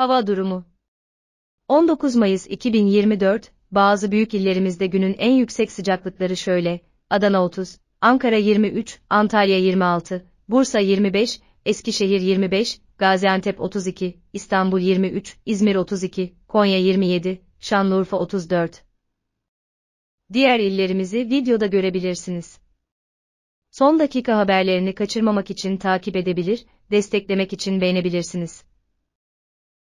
Hava durumu 19 Mayıs 2024, bazı büyük illerimizde günün en yüksek sıcaklıkları şöyle, Adana 30, Ankara 23, Antalya 26, Bursa 25, Eskişehir 25, Gaziantep 32, İstanbul 23, İzmir 32, Konya 27, Şanlıurfa 34. Diğer illerimizi videoda görebilirsiniz. Son dakika haberlerini kaçırmamak için takip edebilir, desteklemek için beğenebilirsiniz.